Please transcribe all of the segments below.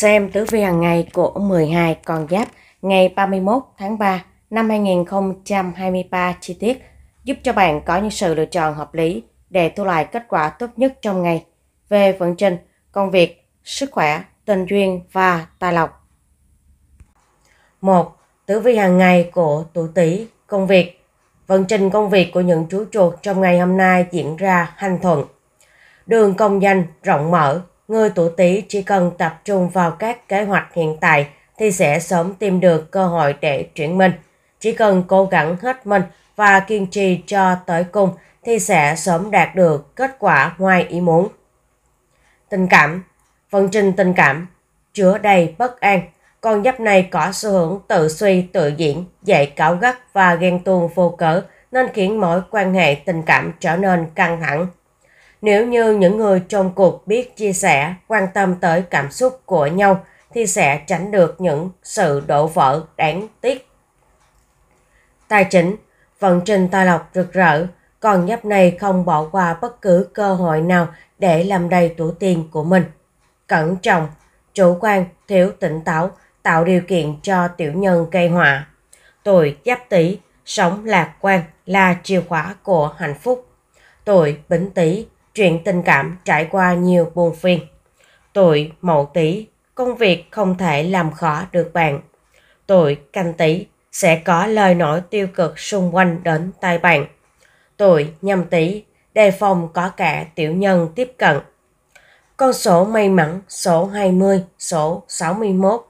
Xem tử vi hàng ngày của 12 con giáp ngày 31 tháng 3 năm 2023 chi tiết giúp cho bạn có những sự lựa chọn hợp lý để thu lại kết quả tốt nhất trong ngày về vận trình, công việc, sức khỏe, tình duyên và tài lộc. 1. Tử vi hàng ngày của tuổi Tý, công việc. Vận trình công việc của những chú chuột trong ngày hôm nay diễn ra hành thuận. Đường công danh rộng mở, người tuổi Tý chỉ cần tập trung vào các kế hoạch hiện tại thì sẽ sớm tìm được cơ hội để chuyển mình. Chỉ cần cố gắng hết mình và kiên trì cho tới cùng thì sẽ sớm đạt được kết quả ngoài ý muốn. Tình cảm Vận trình tình cảm chứa đầy bất an. Con giáp này có xu hướng tự suy, tự diễn, dạy cáo gắt và ghen tuông vô cớ nên khiến mối quan hệ tình cảm trở nên căng thẳng, nếu như những người trong cuộc biết chia sẻ, quan tâm tới cảm xúc của nhau thì sẽ tránh được những sự đổ vỡ đáng tiếc. Tài chính, vận trình tài lộc rực rỡ, còn nhấp này không bỏ qua bất cứ cơ hội nào để làm đầy tủ tiền của mình. Cẩn trọng, chủ quan, thiếu tỉnh táo, tạo điều kiện cho tiểu nhân gây họa. Tuổi giáp tý, sống lạc quan là chìa khóa của hạnh phúc. Tuổi bính tý, chuyện tình cảm trải qua nhiều buồn phiền. Tuổi mậu tý, công việc không thể làm khó được bạn. Tuổi canh tý sẽ có lời nói tiêu cực xung quanh đến tai bạn. Tuổi nhâm tý đề phòng có kẻ tiểu nhân tiếp cận. Con số may mắn số 20, số 61,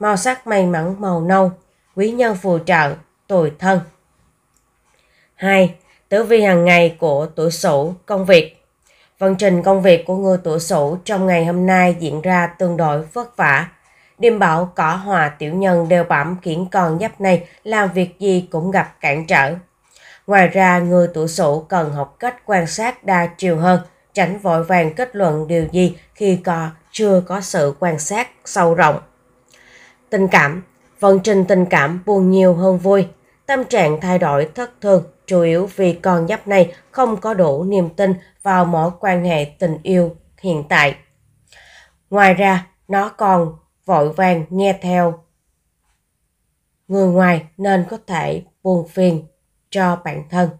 màu sắc may mắn màu nâu, quý nhân phù trợ, tuổi thân. 2. Tử vi hàng ngày của tuổi Sửu, công việc Vận trình công việc của người tuổi sủ trong ngày hôm nay diễn ra tương đối vất vả. Điềm bảo cỏ hòa tiểu nhân đều bẩm khiến con giáp này làm việc gì cũng gặp cản trở. Ngoài ra, người tuổi sủ cần học cách quan sát đa chiều hơn, tránh vội vàng kết luận điều gì khi có chưa có sự quan sát sâu rộng. Tình cảm Vận trình tình cảm buồn nhiều hơn vui, Tâm trạng thay đổi thất thường chủ yếu vì con nhóc này không có đủ niềm tin vào mối quan hệ tình yêu hiện tại. Ngoài ra, nó còn vội vàng nghe theo người ngoài nên có thể buồn phiền cho bản thân.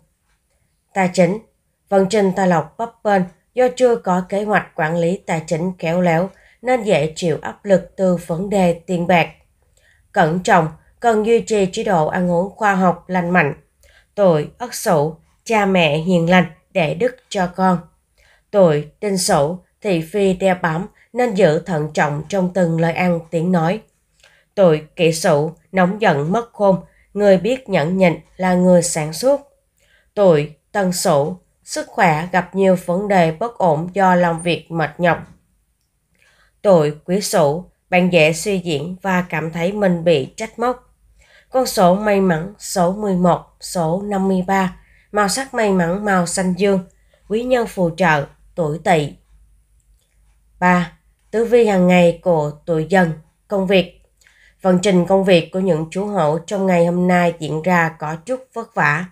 Tài chính Vận trình tài lộc bấp bênh do chưa có kế hoạch quản lý tài chính khéo léo nên dễ chịu áp lực từ vấn đề tiền bạc. Cẩn trọng cần duy trì chế độ ăn uống khoa học lành mạnh, tuổi ất sửu, cha mẹ hiền lành để đức cho con. Tuổi đinh sửu, thị phi đeo bám nên giữ thận trọng trong từng lời ăn tiếng nói. Tuổi kỷ sửu, nóng giận mất khôn, người biết nhẫn nhịn là người sản xuất. Tuổi tân sửu, sức khỏe gặp nhiều vấn đề bất ổn do làm việc mệt nhọc. Tuổi quý sửu, bạn dễ suy diễn và cảm thấy mình bị trách móc. Con số may mắn số 11, số 53, màu sắc may mắn màu xanh dương, quý nhân phù trợ, tuổi tỵ. 3. Tư vi hàng ngày của tuổi dần, công việc. Vận trình công việc của những chú hộ trong ngày hôm nay diễn ra có chút vất vả.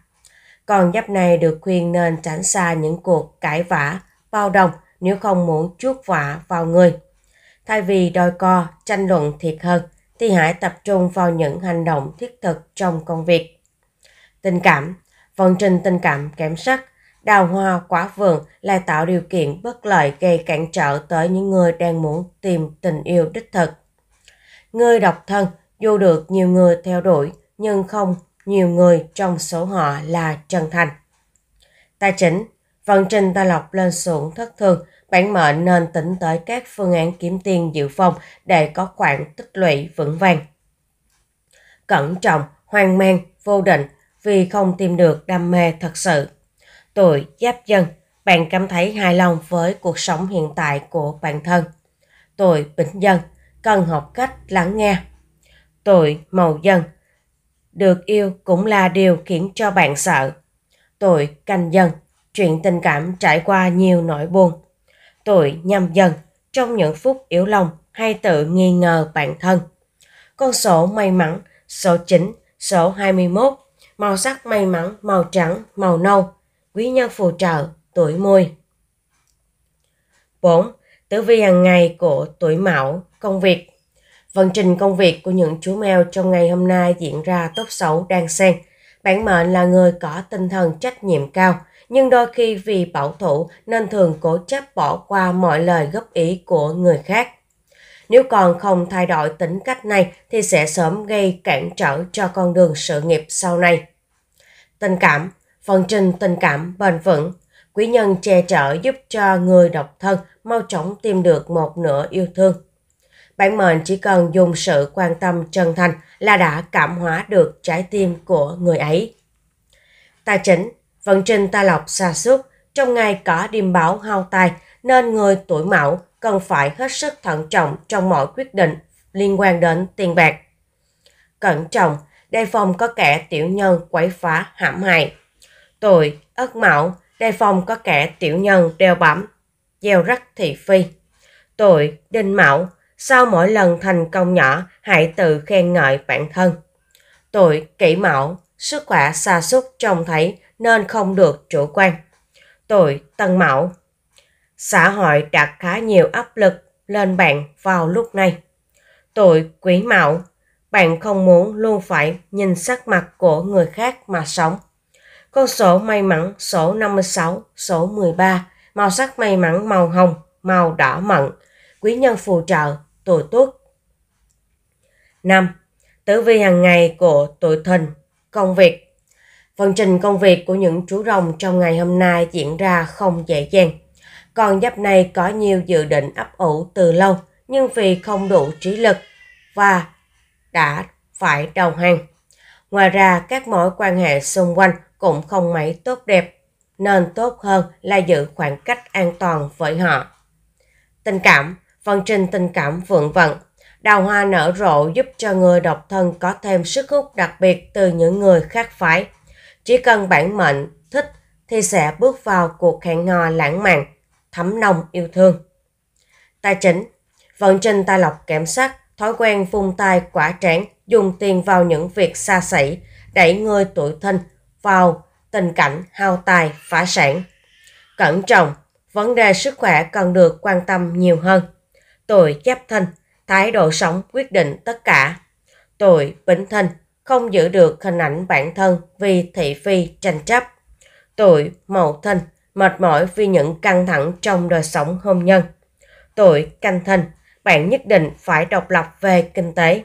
Còn giáp này được khuyên nên tránh xa những cuộc cãi vã, bao đồng nếu không muốn chuốc vạ vào người. Thay vì đòi co, tranh luận thiệt hơn – thì hãy tập trung vào những hành động thiết thực trong công việc. Tình cảm, vận trình tình cảm kém sắc, đào hoa quả vườn là tạo điều kiện bất lợi gây cản trở tới những người đang muốn tìm tình yêu đích thực. Người độc thân dù được nhiều người theo đuổi nhưng không nhiều người trong số họ là chân thành. Tài chính, vận trình tài lộc lên xuống thất thường Bản mệnh nên tính tới các phương án kiếm tiền dự phòng để có khoản tích lũy vững vàng. Cẩn trọng, hoang mang, vô định vì không tìm được đam mê thật sự. Tuổi Giáp dân bạn cảm thấy hài lòng với cuộc sống hiện tại của bản thân. Tuổi bình dân cần học cách lắng nghe. Tuổi màu dân được yêu cũng là điều khiến cho bạn sợ. Tuổi Canh dân chuyện tình cảm trải qua nhiều nỗi buồn tuổi nhâm dần trong những phút yếu lòng hay tự nghi ngờ bản thân. Con số may mắn, số 9, số 21, màu sắc may mắn, màu trắng, màu nâu, quý nhân phù trợ, tuổi mùi. 4. Tử vi hàng ngày của tuổi mão, công việc. Vận trình công việc của những chú mèo trong ngày hôm nay diễn ra tốt xấu đang xen. Bản mệnh là người có tinh thần trách nhiệm cao, nhưng đôi khi vì bảo thủ nên thường cố chấp bỏ qua mọi lời góp ý của người khác. Nếu còn không thay đổi tính cách này thì sẽ sớm gây cản trở cho con đường sự nghiệp sau này. Tình cảm, phần trình tình cảm bền vững, quý nhân che chở giúp cho người độc thân mau chóng tìm được một nửa yêu thương. Bạn mệnh chỉ cần dùng sự quan tâm chân thành là đã cảm hóa được trái tim của người ấy. Tài chính, Vận trình ta lọc xa suốt trong ngày cả điềm báo hao tài nên người tuổi mão cần phải hết sức thận trọng trong mọi quyết định liên quan đến tiền bạc. Cẩn trọng, đề phòng có kẻ tiểu nhân quấy phá hãm hại. Tuổi Ất Mão, đề phòng có kẻ tiểu nhân đeo bám, gieo rắc thị phi. Tuổi Đinh Mão, sau mỗi lần thành công nhỏ, hãy tự khen ngợi bản thân. Tuổi Kỷ Mão, sức khỏe xa sút trông thấy nên không được chủ quan. Tuổi Tân Mậu Xã hội đặt khá nhiều áp lực lên bạn vào lúc này. Tuổi Quý Mậu Bạn không muốn luôn phải nhìn sắc mặt của người khác mà sống. Con số may mắn số 56, số 13, màu sắc may mắn màu hồng, màu đỏ mận, quý nhân phù trợ, tuổi tuất. 5. Tử vi hàng ngày của tuổi thìn, công việc Phần trình công việc của những chú rồng trong ngày hôm nay diễn ra không dễ dàng. Con giáp này có nhiều dự định ấp ủ từ lâu, nhưng vì không đủ trí lực và đã phải đầu hàng. Ngoài ra, các mối quan hệ xung quanh cũng không mấy tốt đẹp, nên tốt hơn là giữ khoảng cách an toàn với họ. Tình cảm, phần trình tình cảm vượng vận. Đào hoa nở rộ giúp cho người độc thân có thêm sức hút đặc biệt từ những người khác phái chỉ cần bản mệnh thích thì sẽ bước vào cuộc hẹn hò lãng mạn, thấm nồng yêu thương. Tài chính Vận trình tài lộc kém sắc, thói quen vung tay quả tráng, dùng tiền vào những việc xa xỉ, đẩy người tuổi thìn vào tình cảnh hao tài, phá sản. Cẩn trọng, vấn đề sức khỏe cần được quan tâm nhiều hơn. Tuổi giáp thìn, thái độ sống quyết định tất cả. Tuổi bính thìn, không giữ được hình ảnh bản thân vì thị phi tranh chấp. Tuổi mậu thìn mệt mỏi vì những căng thẳng trong đời sống hôn nhân. Tuổi canh thân bạn nhất định phải độc lập về kinh tế.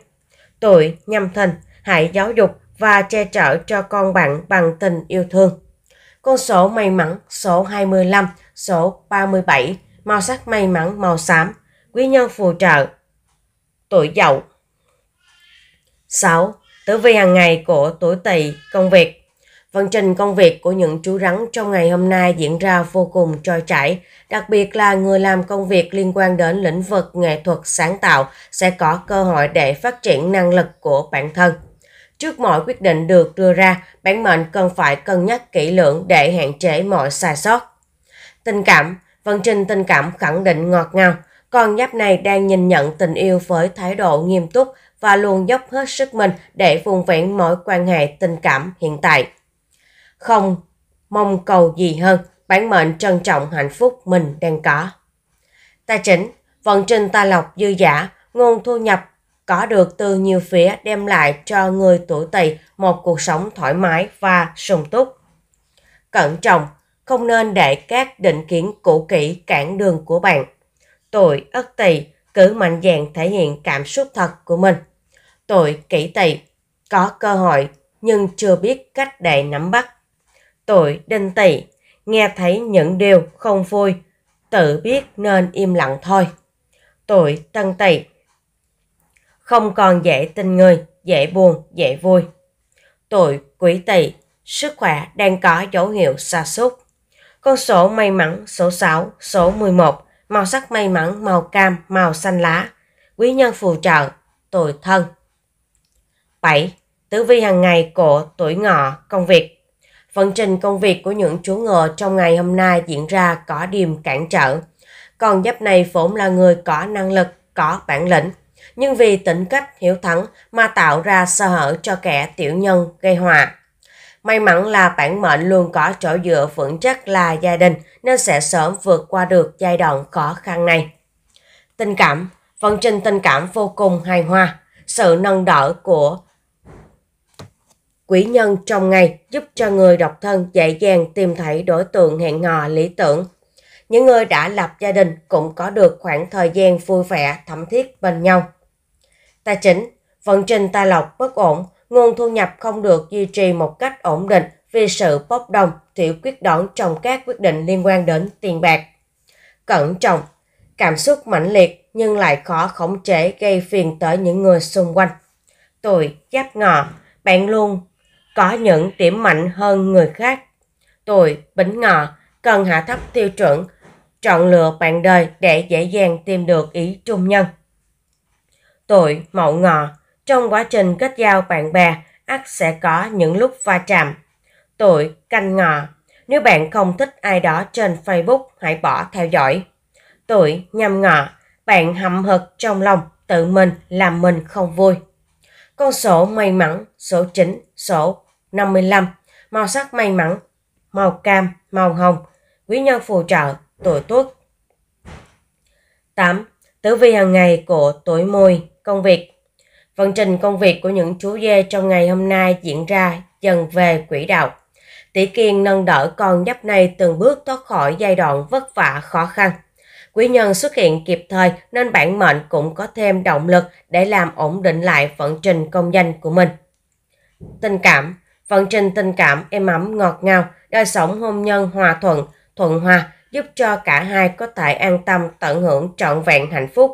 Tuổi nhâm thân hãy giáo dục và che chở cho con bạn bằng tình yêu thương. Con số may mắn số 25, số 37, màu sắc may mắn màu xám, quý nhân phù trợ. Tuổi dậu 6 tử vi hàng ngày của tuổi tỵ công việc Vận trình công việc của những chú rắn trong ngày hôm nay diễn ra vô cùng trôi chảy, đặc biệt là người làm công việc liên quan đến lĩnh vực nghệ thuật sáng tạo sẽ có cơ hội để phát triển năng lực của bản thân. Trước mọi quyết định được đưa ra, bản mệnh cần phải cân nhắc kỹ lưỡng để hạn chế mọi sai sót. Tình cảm, vận trình tình cảm khẳng định ngọt ngào, con giáp này đang nhìn nhận tình yêu với thái độ nghiêm túc và luôn dốc hết sức mình để vùng vẹn mọi quan hệ tình cảm hiện tại. Không mong cầu gì hơn, bản mệnh trân trọng hạnh phúc mình đang có. Tài chính, vận trình tài lộc dư giả, nguồn thu nhập có được từ nhiều phía đem lại cho người tuổi tỵ một cuộc sống thoải mái và sung túc. Cẩn trọng, không nên để các định kiến cũ kỹ cản đường của bạn. Tuổi Ất Tỵ cứ mạnh dạn thể hiện cảm xúc thật của mình tội kỹ tị, có cơ hội nhưng chưa biết cách để nắm bắt. tội đinh tị, nghe thấy những điều không vui, tự biết nên im lặng thôi. tội tân tị, không còn dễ tin người, dễ buồn, dễ vui. tội quý tỵ, sức khỏe đang có dấu hiệu sa sút. Con số may mắn số 6, số 11, màu sắc may mắn màu cam, màu xanh lá. Quý nhân phù trợ, tội thân. 7. Tử vi hàng ngày của tuổi ngọ, công việc. Vận trình công việc của những chú ngựa trong ngày hôm nay diễn ra có điểm cản trở. Con giáp này vốn là người có năng lực, có bản lĩnh, nhưng vì tính cách hiểu thắng mà tạo ra sơ hở cho kẻ tiểu nhân gây họa. May mắn là bản mệnh luôn có chỗ dựa vững chắc là gia đình nên sẽ sớm vượt qua được giai đoạn khó khăn này. Tình cảm, vận trình tình cảm vô cùng hài hòa, sự nâng đỡ của quỷ nhân trong ngày giúp cho người độc thân dễ dàng tìm thấy đối tượng hẹn hò lý tưởng. Những người đã lập gia đình cũng có được khoảng thời gian vui vẻ thẩm thiết bên nhau. Tài chính, vận trình tài lộc bất ổn, nguồn thu nhập không được duy trì một cách ổn định vì sự bốc đồng, thiếu quyết đoán trong các quyết định liên quan đến tiền bạc. Cẩn trọng, cảm xúc mãnh liệt nhưng lại khó khống chế gây phiền tới những người xung quanh. Tuổi Giáp Ngọ, bạn luôn có những điểm mạnh hơn người khác. Tuổi Bính Ngọ, cần hạ thấp tiêu chuẩn, chọn lựa bạn đời để dễ dàng tìm được ý trung nhân. Tuổi Mậu Ngọ, trong quá trình kết giao bạn bè, ắt sẽ có những lúc va chạm. Tuổi Canh Ngọ, nếu bạn không thích ai đó trên Facebook, hãy bỏ theo dõi. Tuổi nhâm ngọ, bạn hậm hực trong lòng, tự mình làm mình không vui. Con số may mắn, số chính, số 55. Màu sắc may mắn, màu cam, màu hồng, quý nhân phù trợ, tuổi tuất. 8. Tử vi hàng ngày của tuổi mùi, công việc. Vận trình công việc của những chú dê trong ngày hôm nay diễn ra dần về quỹ đạo. Tỷ kiên nâng đỡ con giáp này từng bước thoát khỏi giai đoạn vất vả khó khăn. Quý nhân xuất hiện kịp thời nên bản mệnh cũng có thêm động lực để làm ổn định lại vận trình công danh của mình. Tình cảm Vận trình tình cảm êm ấm ngọt ngào, đời sống hôn nhân hòa thuận, thuận hòa giúp cho cả hai có thể an tâm tận hưởng trọn vẹn hạnh phúc.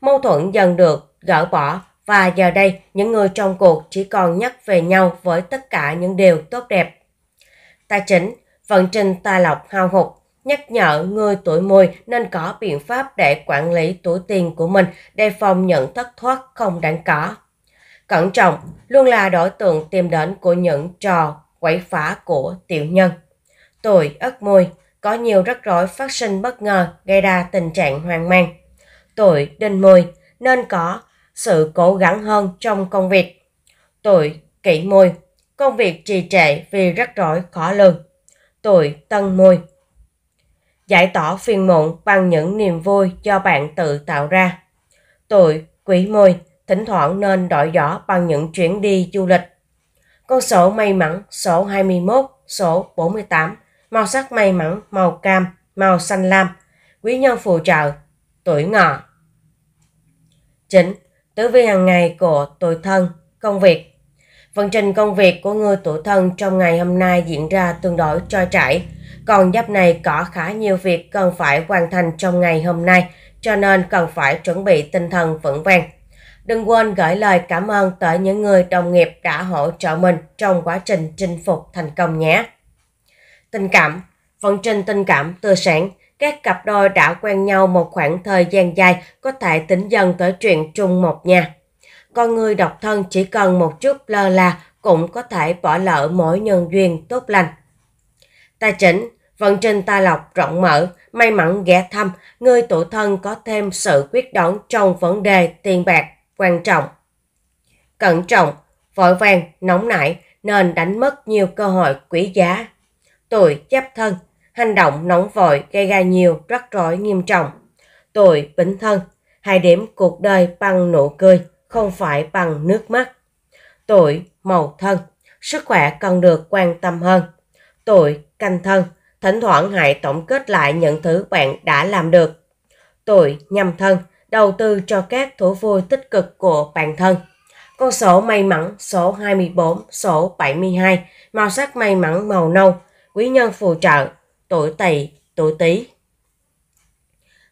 Mâu thuẫn dần được gỡ bỏ và giờ đây những người trong cuộc chỉ còn nhắc về nhau với tất cả những điều tốt đẹp. Tài chính, vận trình tài lộc hao hụt, nhắc nhở người tuổi mùi nên có biện pháp để quản lý túi tiền của mình, đề phòng nhận thất thoát không đáng có. Cẩn trọng luôn là đối tượng tìm đến của những trò quấy phá của tiểu nhân. Tuổi ất mùi có nhiều rắc rối phát sinh bất ngờ gây ra tình trạng hoang mang. Tuổi đinh mùi nên có sự cố gắng hơn trong công việc. Tuổi kỷ mùi công việc trì trệ vì rắc rối khó lường. Tuổi tân mùi giải tỏ phiền muộn bằng những niềm vui do bạn tự tạo ra. Tuổi quý mùi thỉnh thoảng nên đổi gió bằng những chuyến đi du lịch. Con số may mắn số 21, số 48, màu sắc may mắn màu cam, màu xanh lam, quý nhân phù trợ, tuổi ngọ. Chính, tử vi hàng ngày của tuổi thân, công việc. Vận trình công việc của người tuổi thân trong ngày hôm nay diễn ra tương đối trôi chảy. Còn giáp này có khá nhiều việc cần phải hoàn thành trong ngày hôm nay, cho nên cần phải chuẩn bị tinh thần vững vàng. Đừng quên gửi lời cảm ơn tới những người đồng nghiệp đã hỗ trợ mình trong quá trình chinh phục thành công nhé. Tình cảm Vận trình tình cảm tươi sáng, các cặp đôi đã quen nhau một khoảng thời gian dài có thể tính dần tới chuyện chung một nhà. Con người độc thân chỉ cần một chút lơ là cũng có thể bỏ lỡ mỗi nhân duyên tốt lành. Tài chính, vận trình tài lộc rộng mở, may mắn ghé thăm, người tụ thân có thêm sự quyết đoán trong vấn đề tiền bạc quan trọng. Cẩn trọng, vội vàng, nóng nảy nên đánh mất nhiều cơ hội quý giá. Tuổi chấp thân, hành động nóng vội gây ra nhiều rắc rối nghiêm trọng. Tuổi bính thân, hãy điểm cuộc đời bằng nụ cười, không phải bằng nước mắt. Tuổi màu thân, sức khỏe cần được quan tâm hơn. Tuổi canh thân, thỉnh thoảng hãy tổng kết lại những thứ bạn đã làm được. Tuổi nhâm thân, đầu tư cho các thú vui tích cực của bản thân. Con số may mắn số 24, số 72, màu sắc may mắn màu nâu, quý nhân phù trợ, tuổi tỵ, tuổi tý.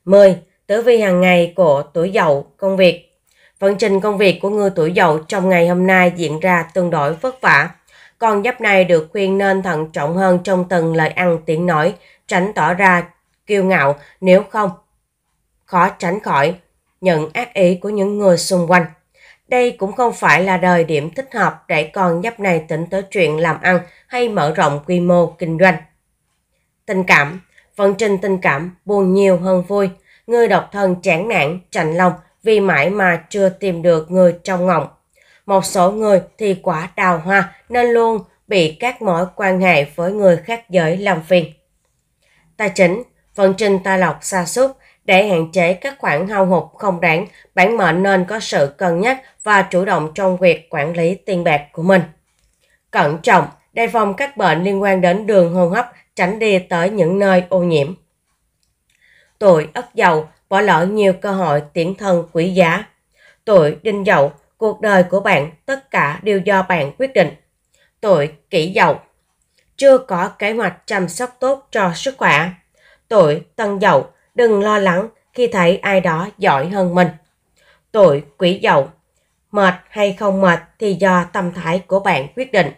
10. Tử vi hàng ngày của tuổi dậu, công việc. Vận trình công việc của người tuổi dậu trong ngày hôm nay diễn ra tương đối vất vả. Con giáp này được khuyên nên thận trọng hơn trong từng lời ăn tiếng nói, tránh tỏ ra kiêu ngạo nếu không khó tránh khỏi nhận ác ý của những người xung quanh. Đây cũng không phải là thời điểm thích hợp để con nhóc này tỉnh tới chuyện làm ăn hay mở rộng quy mô kinh doanh. Tình cảm Vận trình tình cảm buồn nhiều hơn vui. Người độc thân chán nản, chạnh lòng vì mãi mà chưa tìm được người trong ngọng. Một số người thì quả đào hoa nên luôn bị các mối quan hệ với người khác giới làm phiền. Tài chính, vận trình tài lộc xa sút để hạn chế các khoản hao hụt không đáng, bản mệnh nên có sự cân nhắc và chủ động trong việc quản lý tiền bạc của mình. Cẩn trọng, đề phòng các bệnh liên quan đến đường hô hấp, tránh đi tới những nơi ô nhiễm. Tuổi ất dậu bỏ lỡ nhiều cơ hội tiến thân quý giá. Tuổi đinh dậu, cuộc đời của bạn tất cả đều do bạn quyết định. Tuổi kỷ dậu, chưa có kế hoạch chăm sóc tốt cho sức khỏe. Tuổi tân dậu, đừng lo lắng khi thấy ai đó giỏi hơn mình. Tuổi quỷ dậu, mệt hay không mệt thì do tâm thái của bạn quyết định.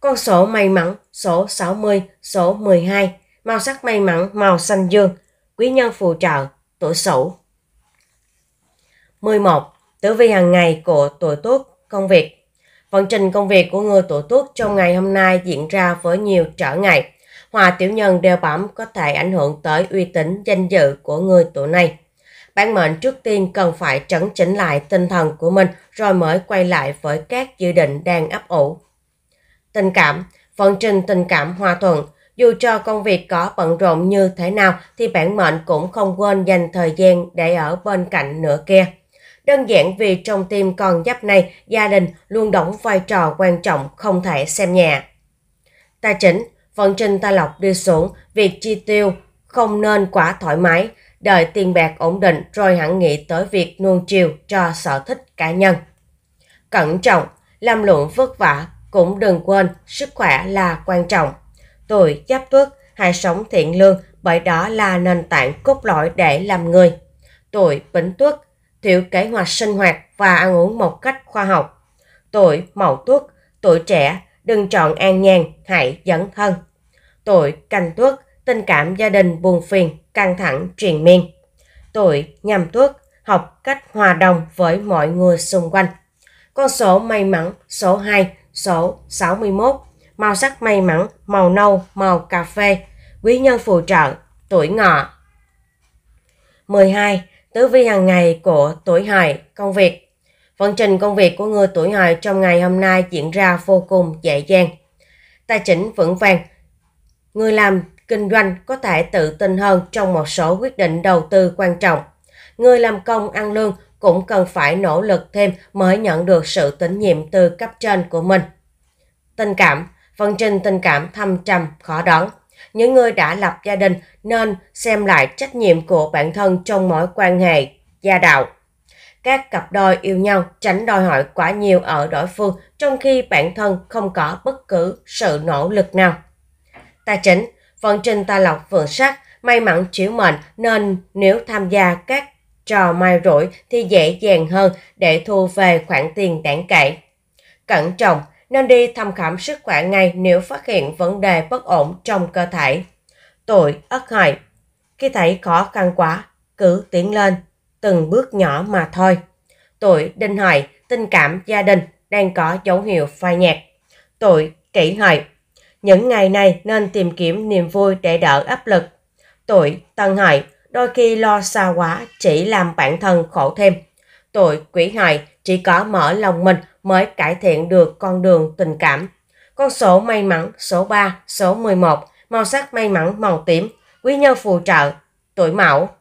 Con số may mắn số 60, số 12, màu sắc may mắn màu xanh dương, quý nhân phù trợ, tuổi Sửu. 11. Tử vi hàng ngày của tuổi Tuất, công việc. Vận trình công việc của người tuổi Tuất trong ngày hôm nay diễn ra với nhiều trở ngại Hòa tiểu nhân đeo bám có thể ảnh hưởng tới uy tín danh dự của người tuổi này. Bản mệnh trước tiên cần phải trấn chỉnh lại tinh thần của mình rồi mới quay lại với các dự định đang ấp ủ. Tình cảm, vận trình tình cảm hòa thuận, dù cho công việc có bận rộn như thế nào thì bản mệnh cũng không quên dành thời gian để ở bên cạnh nửa kia. Đơn giản vì trong tim con giáp này, gia đình luôn đóng vai trò quan trọng không thể xem nhẹ. Tài chính Vận trình ta lọc đi xuống, việc chi tiêu không nên quá thoải mái, đợi tiền bạc ổn định rồi hẳn nghĩ tới việc nuông chiều cho sở thích cá nhân. Cẩn trọng, làm lụng vất vả, cũng đừng quên sức khỏe là quan trọng. Tuổi giáp tuất, hãy sống thiện lương bởi đó là nền tảng cốt lõi để làm người. Tuổi bính tuất, thiếu kế hoạch sinh hoạt và ăn uống một cách khoa học. Tuổi mậu tuất, tuổi trẻ, đừng chọn an nhàn, hãy dẫn thân. Tuổi canh tuất, tình cảm gia đình buồn phiền, căng thẳng triền miên. Tuổi nhâm tuất, học cách hòa đồng với mọi người xung quanh. Con số may mắn số 2, số 61, màu sắc may mắn màu nâu, màu cà phê, quý nhân phù trợ, tuổi ngọ. 12. Tứ vi hàng ngày của tuổi hợi, công việc. Vận trình công việc của người tuổi hợi trong ngày hôm nay diễn ra vô cùng dễ dàng. Tài chính vững vàng, Người làm kinh doanh có thể tự tin hơn trong một số quyết định đầu tư quan trọng. Người làm công ăn lương cũng cần phải nỗ lực thêm mới nhận được sự tín nhiệm từ cấp trên của mình. Tình cảm, phần trình tình cảm thâm trầm, khó đoán. Những người đã lập gia đình nên xem lại trách nhiệm của bản thân trong mối quan hệ gia đạo. Các cặp đôi yêu nhau tránh đòi hỏi quá nhiều ở đối phương trong khi bản thân không có bất cứ sự nỗ lực nào. Tài chính, vận trình tài lộc vượng sắc, may mắn chiếu mệnh nên nếu tham gia các trò mai rủi thì dễ dàng hơn để thu về khoản tiền đáng kể. Cẩn trọng, nên đi thăm khám sức khỏe ngay nếu phát hiện vấn đề bất ổn trong cơ thể. Tuổi Ất Hợi Khi thấy khó khăn quá, cứ tiến lên, từng bước nhỏ mà thôi. Tuổi Đinh Hợi, tình cảm gia đình đang có dấu hiệu phai nhạt. Tuổi Kỷ Hợi những ngày này nên tìm kiếm niềm vui để đỡ áp lực. Tuổi Tân Hợi đôi khi lo xa quá chỉ làm bản thân khổ thêm. Tuổi Quỷ Hợi chỉ có mở lòng mình mới cải thiện được con đường tình cảm. Con số may mắn số 3, số 11, màu sắc may mắn màu tím, quý nhân phù trợ, tuổi Mão